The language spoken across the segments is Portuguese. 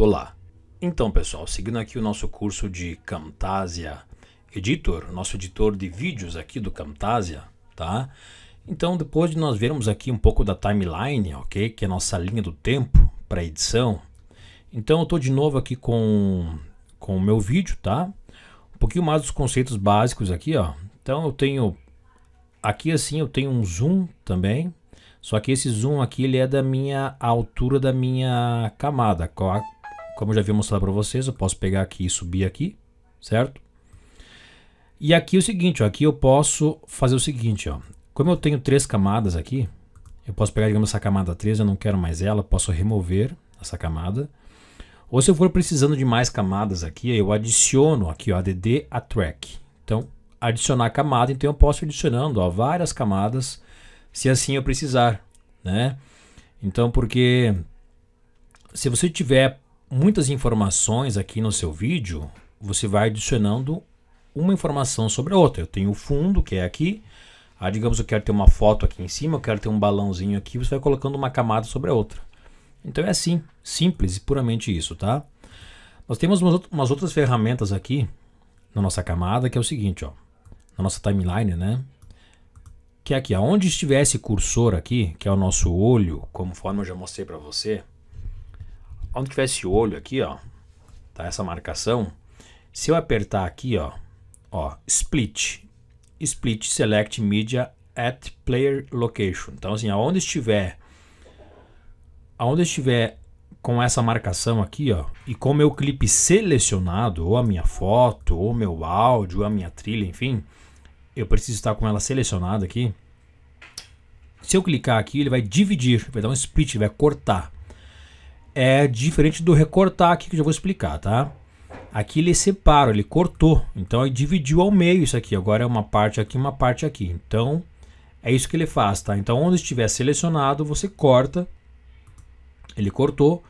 Olá! Então, pessoal, seguindo aqui o nosso curso de Camtasia Editor, nosso editor de vídeos aqui do Camtasia, tá? Então, depois de nós vermos aqui um pouco da timeline, ok? Que é a nossa linha do tempo para edição. Então, eu estou de novo aqui com, com o meu vídeo, tá? Um pouquinho mais dos conceitos básicos aqui, ó. Então, eu tenho... Aqui, assim, eu tenho um zoom também, só que esse zoom aqui ele é da minha altura da minha camada, como eu já havia mostrado para vocês, eu posso pegar aqui e subir aqui, certo? E aqui é o seguinte, ó, aqui eu posso fazer o seguinte, ó. Como eu tenho três camadas aqui, eu posso pegar, digamos, essa camada 3, eu não quero mais ela, posso remover essa camada. Ou se eu for precisando de mais camadas aqui, eu adiciono aqui, ó, add a track. Então, adicionar camada, então eu posso adicionando, ó, várias camadas, se assim eu precisar, né? Então, porque se você tiver muitas informações aqui no seu vídeo, você vai adicionando uma informação sobre a outra. Eu tenho o fundo, que é aqui. Ah, digamos, eu quero ter uma foto aqui em cima, eu quero ter um balãozinho aqui, você vai colocando uma camada sobre a outra. Então é assim, simples e puramente isso, tá? Nós temos umas outras ferramentas aqui na nossa camada, que é o seguinte, ó. Na nossa timeline, né? Que é aqui, aonde estivesse cursor aqui, que é o nosso olho, conforme eu já mostrei para você, onde tiver esse olho aqui, ó, tá? Essa marcação, se eu apertar aqui, ó, ó, split, split select media at player location. Então assim, aonde estiver, aonde estiver com essa marcação aqui, ó, e com meu clipe selecionado, ou a minha foto, ou meu áudio, ou a minha trilha, enfim, eu preciso estar com ela selecionada aqui. Se eu clicar aqui, ele vai dividir, vai dar um split, vai cortar é diferente do recortar aqui que eu já vou explicar, tá? Aqui ele separou, ele cortou, então ele dividiu ao meio isso aqui. Agora é uma parte aqui, uma parte aqui. Então é isso que ele faz, tá? Então onde estiver selecionado você corta. Ele cortou.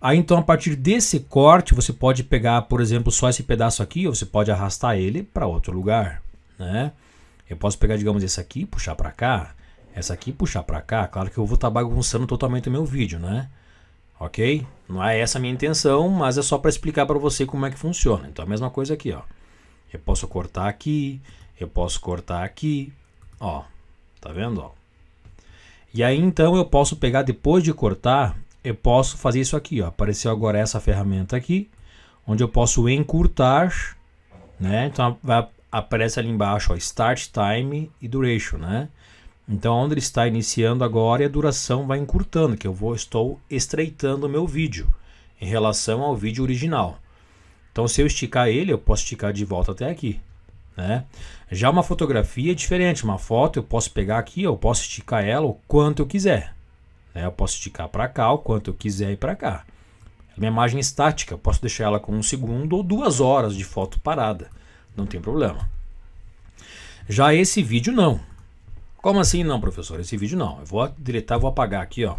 Aí então a partir desse corte você pode pegar, por exemplo, só esse pedaço aqui, ou você pode arrastar ele para outro lugar, né? Eu posso pegar, digamos, esse aqui, puxar para cá, essa aqui puxar para cá. Claro que eu vou estar tá bagunçando totalmente o meu vídeo, né? ok? Não é essa a minha intenção, mas é só para explicar para você como é que funciona. Então, a mesma coisa aqui, ó. Eu posso cortar aqui, eu posso cortar aqui, ó. Tá vendo, ó? E aí, então, eu posso pegar, depois de cortar, eu posso fazer isso aqui, ó. Apareceu agora essa ferramenta aqui, onde eu posso encurtar, né? Então, vai, aparece ali embaixo, ó, Start Time e Duration, né? Então, onde ele está iniciando agora e a duração vai encurtando, que eu vou estou estreitando o meu vídeo em relação ao vídeo original. Então, se eu esticar ele, eu posso esticar de volta até aqui. Né? Já uma fotografia é diferente. Uma foto eu posso pegar aqui, eu posso esticar ela o quanto eu quiser. Né? Eu posso esticar para cá o quanto eu quiser e para cá. uma imagem estática, eu posso deixar ela com um segundo ou duas horas de foto parada. Não tem problema. Já esse vídeo não. Como assim não, professor? Esse vídeo não. Eu vou deletar, vou apagar aqui, ó.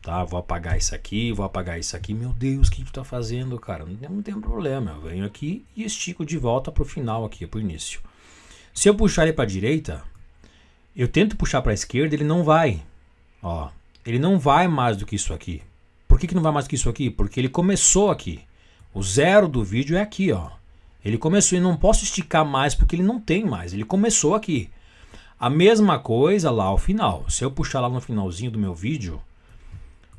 Tá, vou apagar isso aqui, vou apagar isso aqui. Meu Deus, o que tu tá fazendo, cara? Não tem, não tem problema. Eu venho aqui e estico de volta pro final aqui, pro início. Se eu puxar ele para direita, eu tento puxar para esquerda, ele não vai. Ó, ele não vai mais do que isso aqui. Por que, que não vai mais do que isso aqui? Porque ele começou aqui. O zero do vídeo é aqui, ó. Ele começou e não posso esticar mais porque ele não tem mais. Ele começou aqui. A mesma coisa lá ao final. Se eu puxar lá no finalzinho do meu vídeo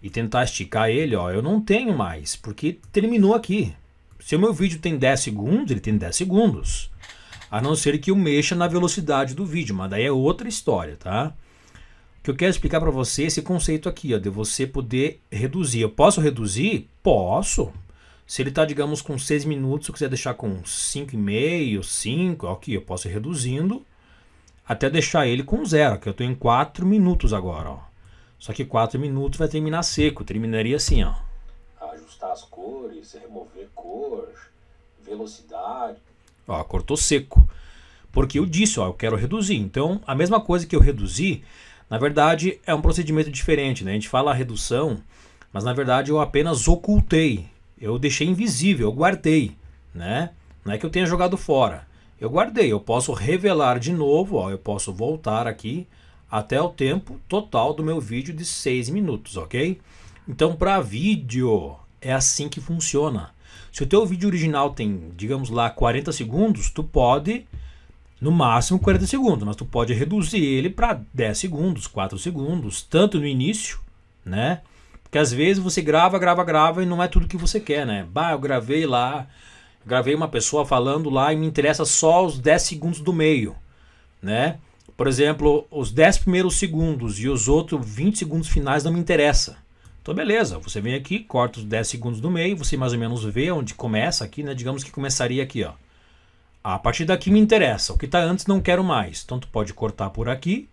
e tentar esticar ele, ó, eu não tenho mais, porque terminou aqui. Se o meu vídeo tem 10 segundos, ele tem 10 segundos. A não ser que eu mexa na velocidade do vídeo, mas daí é outra história, tá? O que eu quero explicar para você é esse conceito aqui, ó, de você poder reduzir. Eu posso reduzir? Posso. Se ele está, digamos, com 6 minutos, eu quiser deixar com 5,5, 5, aqui eu posso ir reduzindo até deixar ele com zero, que eu estou em 4 minutos agora. Ó. Só que 4 minutos vai terminar seco, terminaria assim, ó. Ajustar as cores, remover cor, velocidade. Ó, cortou seco. Porque eu disse, ó, eu quero reduzir. Então, a mesma coisa que eu reduzi, na verdade, é um procedimento diferente, né? A gente fala redução, mas na verdade eu apenas ocultei. Eu deixei invisível, eu guardei, né? Não é que eu tenha jogado fora eu guardei. Eu posso revelar de novo, ó, eu posso voltar aqui até o tempo total do meu vídeo de 6 minutos, ok? Então, para vídeo, é assim que funciona. Se o teu vídeo original tem, digamos lá, 40 segundos, tu pode, no máximo 40 segundos, mas tu pode reduzir ele para 10 segundos, 4 segundos, tanto no início, né? Porque às vezes você grava, grava, grava e não é tudo que você quer, né? Bah, eu gravei lá gravei uma pessoa falando lá e me interessa só os 10 segundos do meio, né? Por exemplo, os 10 primeiros segundos e os outros 20 segundos finais não me interessa. Então beleza, você vem aqui, corta os 10 segundos do meio, você mais ou menos vê onde começa aqui, né? Digamos que começaria aqui, ó. A partir daqui me interessa, o que está antes não quero mais. Então tu pode cortar por aqui,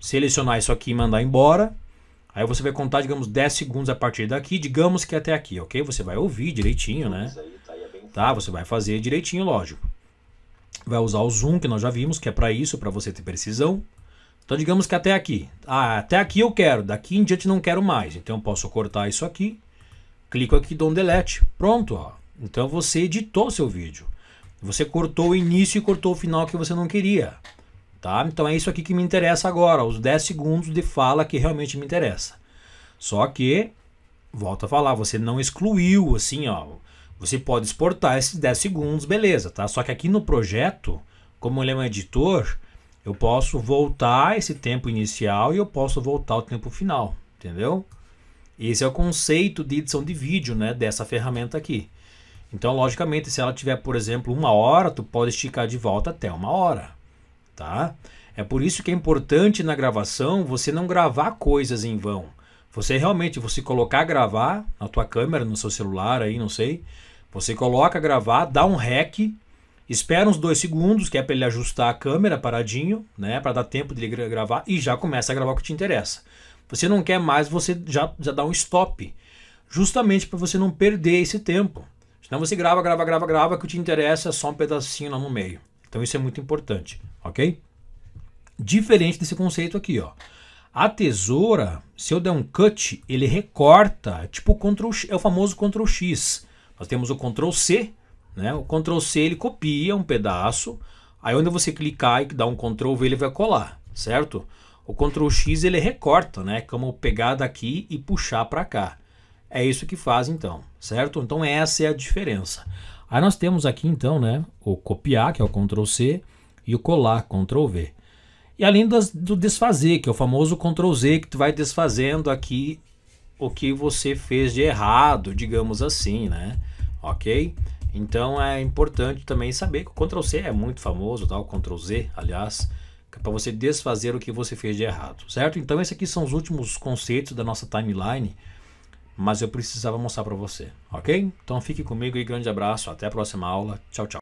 selecionar isso aqui e mandar embora. Aí você vai contar, digamos, 10 segundos a partir daqui, digamos que até aqui, ok? Você vai ouvir direitinho, né? Isso aí tá Tá? Você vai fazer direitinho, lógico. Vai usar o zoom, que nós já vimos, que é para isso, para você ter precisão. Então, digamos que até aqui. Ah, até aqui eu quero, daqui em diante não quero mais. Então, eu posso cortar isso aqui, clico aqui, dou um delete. Pronto, ó. Então, você editou seu vídeo. Você cortou o início e cortou o final que você não queria. Tá? Então é isso aqui que me interessa agora, os 10 segundos de fala que realmente me interessa. Só que, volta a falar, você não excluiu assim, ó. Você pode exportar esses 10 segundos, beleza, tá? Só que aqui no projeto, como ele é um editor, eu posso voltar esse tempo inicial e eu posso voltar o tempo final, entendeu? Esse é o conceito de edição de vídeo, né, dessa ferramenta aqui. Então, logicamente, se ela tiver, por exemplo, uma hora, tu pode esticar de volta até uma hora, tá? É por isso que é importante na gravação você não gravar coisas em vão. Você realmente, você colocar gravar na tua câmera, no seu celular aí, não sei, você coloca gravar, dá um rec, espera uns dois segundos, que é para ele ajustar a câmera paradinho, né, para dar tempo de ele gravar e já começa a gravar o que te interessa. Você não quer mais, você já, já dá um stop, justamente para você não perder esse tempo. Senão você grava, grava, grava, grava, que o que te interessa é só um pedacinho lá no meio. Então isso é muito importante, ok? Diferente desse conceito aqui, ó. A tesoura, se eu der um cut, ele recorta, é tipo Ctrl, é o famoso Ctrl X. Nós temos o Ctrl C, né? O Ctrl C ele copia um pedaço, aí onde você clicar e dar um Ctrl V ele vai colar, certo? O Ctrl X ele recorta, né? Como pegar daqui e puxar para cá. É isso que faz então, certo? Então essa é a diferença. Aí nós temos aqui então, né, o copiar, que é o Ctrl C, e o colar, Ctrl V. E além das, do desfazer, que é o famoso Ctrl Z que tu vai desfazendo aqui o que você fez de errado, digamos assim, né? ok? Então é importante também saber que o Ctrl C é muito famoso, tá? o Ctrl Z, aliás, é para você desfazer o que você fez de errado, certo? Então esses aqui são os últimos conceitos da nossa timeline, mas eu precisava mostrar para você, ok? Então fique comigo e grande abraço, até a próxima aula, tchau, tchau.